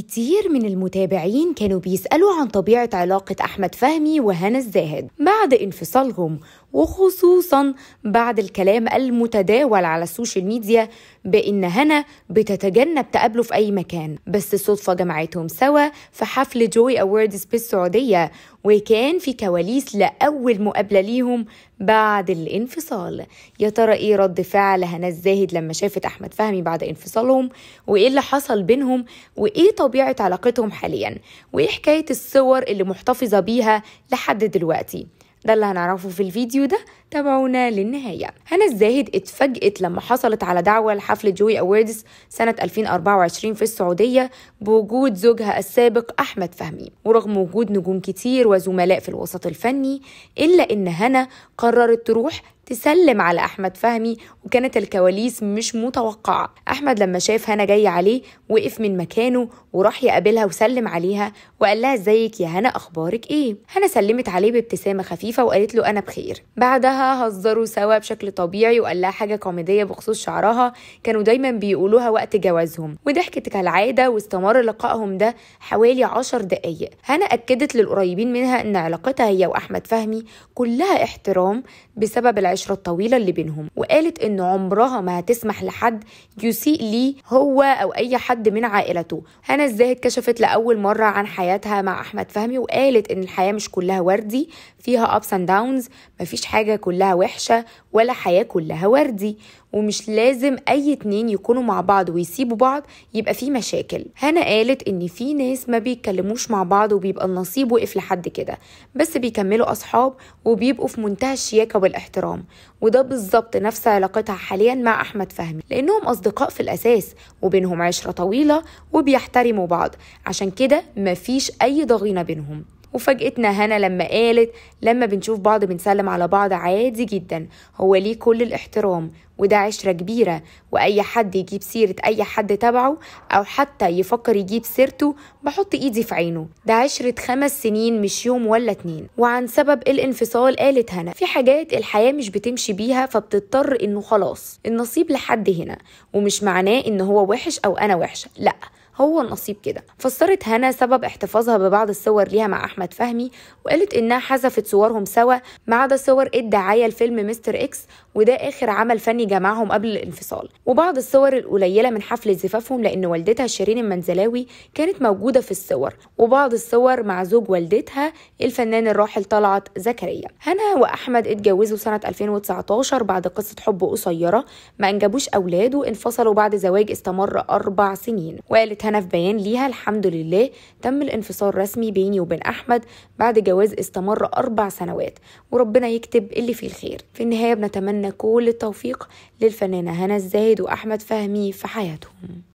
كتير من المتابعين كانوا بيسألوا عن طبيعة علاقة أحمد فهمي وهنا الزاهد بعد انفصالهم وخصوصا بعد الكلام المتداول على السوشيال ميديا بإن هنا بتتجنب تقابله في أي مكان بس الصدفة جمعتهم سوا في حفل جوي أوردز بالسعودية وكان في كواليس لأول مقابلة ليهم بعد الانفصال يا ترى إيه رد فعل هنا الزاهد لما شافت أحمد فهمي بعد انفصالهم وإيه اللي حصل بينهم وإيه طبيعة علاقتهم حاليا وإيه حكاية الصور اللي محتفظة بيها لحد دلوقتي ده اللي هنعرفه في الفيديو ده تابعونا للنهاية هنا الزاهد اتفاجئت لما حصلت على دعوة لحفلة جوي أويردز سنة 2024 في السعودية بوجود زوجها السابق أحمد فهمي ورغم وجود نجوم كتير وزملاء في الوسط الفني إلا إن هنا قررت تروح تسلم على احمد فهمي وكانت الكواليس مش متوقعه احمد لما شاف هنا جايه عليه وقف من مكانه وراح يقابلها وسلم عليها وقال لها ازيك يا هنا اخبارك ايه هنا سلمت عليه بابتسامه خفيفه وقالت له انا بخير بعدها هزروا سوا بشكل طبيعي وقال لها حاجه كوميديه بخصوص شعرها كانوا دايما بيقولوها وقت جوازهم وضحكت كالعاده واستمر لقائهم ده حوالي عشر دقايق هنا اكدت للقريبين منها ان علاقتها هي واحمد فهمي كلها احترام بسبب العشره الطويله اللي بينهم وقالت ان عمرها ما هتسمح لحد يسيء ليه هو او اي حد من عائلته هنا الزاهد كشفت لاول مره عن حياتها مع احمد فهمي وقالت ان الحياه مش كلها وردي فيها ابس اند داونز مفيش حاجه كلها كلها وحشة ولا حياة كلها وردي ومش لازم أي اتنين يكونوا مع بعض ويسيبوا بعض يبقى في مشاكل هنا قالت إن في ناس ما بيتكلموش مع بعض وبيبقى النصيب وقف لحد كده بس بيكملوا أصحاب وبيبقوا في منتهى الشياكة والاحترام وده بالظبط نفس علاقتها حاليا مع أحمد فهمي لأنهم أصدقاء في الأساس وبينهم عشرة طويلة وبيحترموا بعض عشان كده مفيش أي ضغينة بينهم وفاجأتنا هنا لما قالت لما بنشوف بعض بنسلم على بعض عادي جدا هو ليه كل الاحترام وده عشرة كبيرة وأي حد يجيب سيرة أي حد تبعه أو حتى يفكر يجيب سيرته بحط إيدي في عينه ده عشرة خمس سنين مش يوم ولا اتنين وعن سبب الانفصال قالت هنا في حاجات الحياة مش بتمشي بيها فبتضطر إنه خلاص النصيب لحد هنا ومش معناه إن هو وحش أو أنا وحشة لأ هو النصيب كده فسرت هنا سبب احتفاظها ببعض الصور ليها مع احمد فهمي وقالت انها حذفت صورهم سوا ما عدا صور الدعايه لفيلم مستر اكس وده اخر عمل فني جمعهم قبل الانفصال وبعض الصور القليله من حفل زفافهم لان والدتها شيرين المنزلاوي كانت موجوده في الصور وبعض الصور مع زوج والدتها الفنان الراحل طلعت زكريا هنا واحمد اتجوزوا سنه 2019 بعد قصه حب قصيره ما انجبوش اولاد وانفصلوا بعد زواج استمر اربع سنين وقالت كان في بيان ليها الحمد لله تم الانفصال رسمي بيني وبين أحمد بعد جواز استمر أربع سنوات وربنا يكتب اللي فيه الخير في النهاية بنتمنى كل التوفيق للفنانة هنا الزاهد وأحمد فهمي في حياتهم